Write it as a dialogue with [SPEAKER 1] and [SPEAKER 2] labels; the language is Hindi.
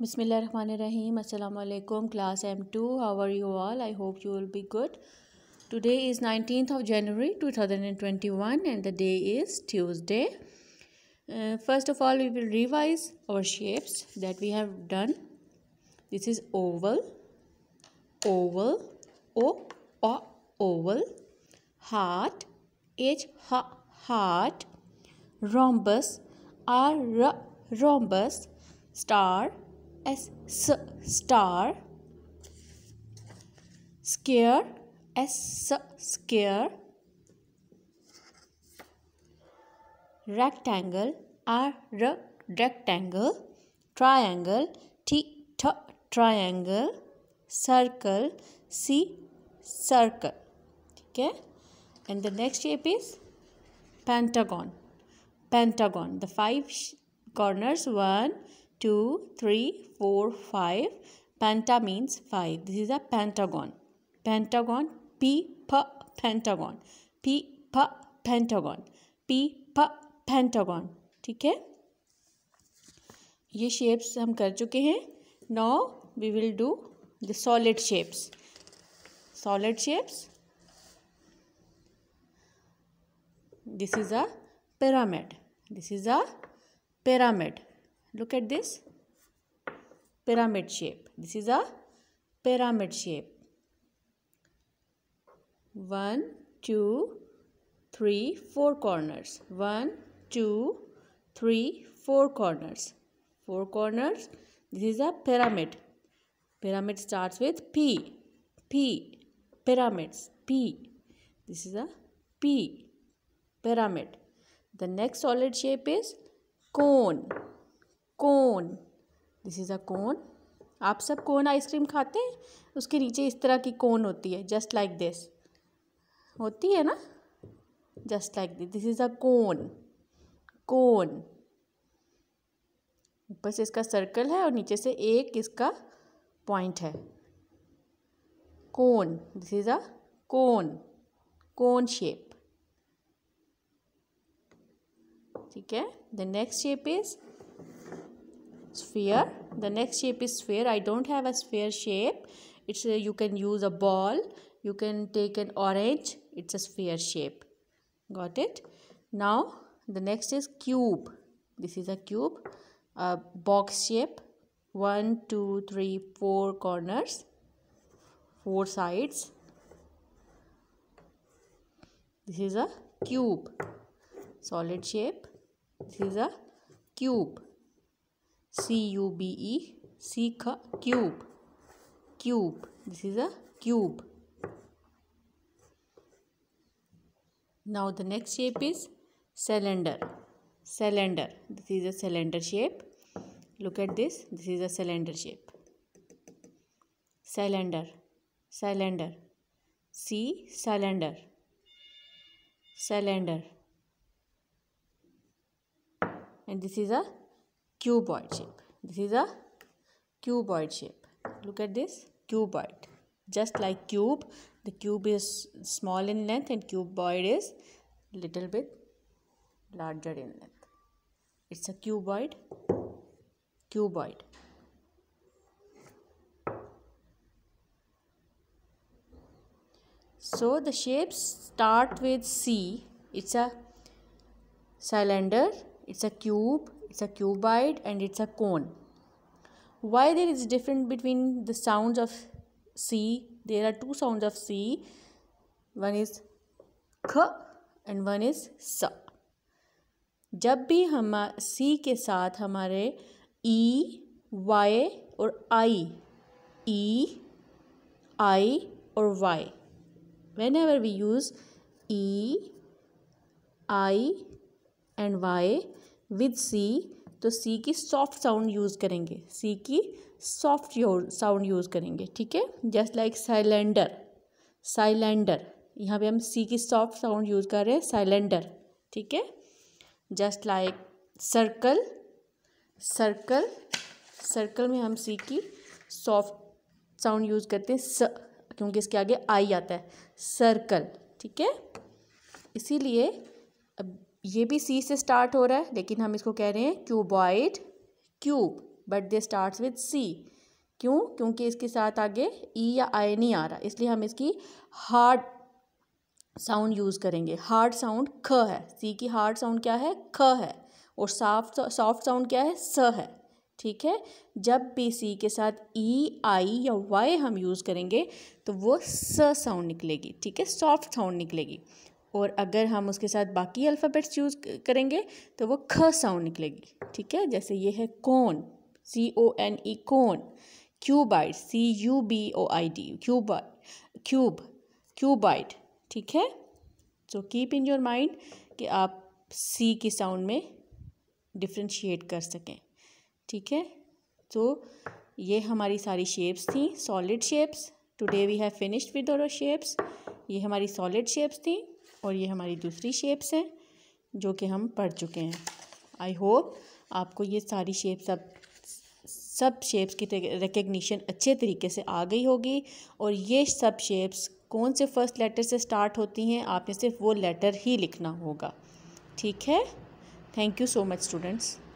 [SPEAKER 1] Bismillahirrahmanirrahim. Assalamu alaikum class M2. How are you all? I hope you will be good. Today is 19th of January 2021 and the day is Tuesday. Uh, first of all, we will revise our shapes that we have done. This is oval, oval, O, O, oval, heart, H, H, heart, rhombus, R, R, rhombus, star, S star, scare S scare, rectangle R rectangle, triangle T t triangle, circle C circle. Okay, and the next shape is pentagon. Pentagon. The five corners one, two, three, four, five. Penta means five. This is a pentagon. Pentagon. P P pentagon. P P pentagon. P P pentagon. ठीक है ये शेप्स हम कर चुके हैं now we will do the solid shapes solid shapes this is a pyramid this is a pyramid Look at this pyramid shape. This is a pyramid shape. One, two, three, four corners. One, two, three, four corners. Four corners. This is a pyramid. Pyramid starts with P. P. Pyramids. P. This is a P. Pyramid. The next solid shape is cone. Cone this is a cone आप सब कोन आइसक्रीम खाते हैं उसके नीचे इस तरह की कोन होती है जस्ट लाइक दिस होती है ना just like this this is a cone cone ऊपर से इसका सर्कल है और नीचे से एक इसका पॉइंट है cone this is a cone cone shape ठीक है the next shape is sphere the next shape is sphere i don't have a sphere shape it's a, you can use a ball you can take an orange it's a sphere shape got it now the next is cube this is a cube a box shape one two three four corners four sides this is a cube solid shape this is a cube C U B E cube. Cube. This is a cube. Now the next shape is cylinder. Cylinder. This is a cylinder shape. Look at this. This is a cylinder shape. Cylinder. Cylinder. C cylinder. Cylinder. And this is a cuboid shape. This is a cuboid shape. Look at this cuboid. Just like cube, the cube is small in length and cuboid is little bit larger in length. It's a cuboid. Cuboid. So the shapes start with C. It's a cylinder. It's a cube. it's a cuboid and it's a cone why there is different between the sounds of c there are two sounds of c one is kh and one is स जब भी हम सी के साथ हमारे ई वाई और आई ई आई और Y whenever we use E I and Y with C तो सी की सॉफ्ट साउंड यूज़ करेंगे सी की सॉफ्ट साउंड यूज़ करेंगे ठीक है जस्ट लाइक साइलेंडर साइलेंडर यहाँ पे हम सी की सॉफ्ट साउंड यूज़ कर रहे हैं साइलेंडर ठीक है just like circle circle circle में हम सी की सॉफ्ट साउंड यूज़ करते हैं स क्योंकि इसके आगे आई आता है सर्कल ठीक है इसीलिए अब ये भी सी से स्टार्ट हो रहा है लेकिन हम इसको कह रहे हैं cuboid cube but they start with C क्यों क्योंकि इसके साथ आगे ई e या आई नहीं आ रहा इसलिए हम इसकी हार्ड साउंड यूज़ करेंगे हार्ड साउंड ख है सी की हार्ड साउंड क्या है ख है और सॉफ्ट सॉफ्ट साउंड क्या है स है ठीक है जब भी सी के साथ ई e, आई या वाई हम यूज़ करेंगे तो वो स साउंड निकलेगी ठीक है सॉफ्ट साउंड निकलेगी और अगर हम उसके साथ बाकी अल्फ़ाबेट्स यूज़ करेंगे तो वो ख साउंड निकलेगी ठीक है जैसे ये है कौन सी ओ N E cone cuboid C U B O I D क्यूबा क्यूब क्यूबाइट ठीक है so keep in your mind कि आप सी की साउंड में डिफ्रेंशिएट कर सकें ठीक है तो ये हमारी सारी शेप्स थी solid shapes today we have finished with और शेप्स ये हमारी सॉलिड शेप्स थी और ये हमारी दूसरी शेप्स हैं जो कि हम पढ़ चुके हैं आई होप आपको ये सारी शेप सब सब शेप्स की रिकग्निशन अच्छे तरीके से आ गई होगी और ये सब शेप्स कौन से फर्स्ट लेटर से स्टार्ट होती हैं आपने सिर्फ वो लेटर ही लिखना होगा ठीक है thank you so much students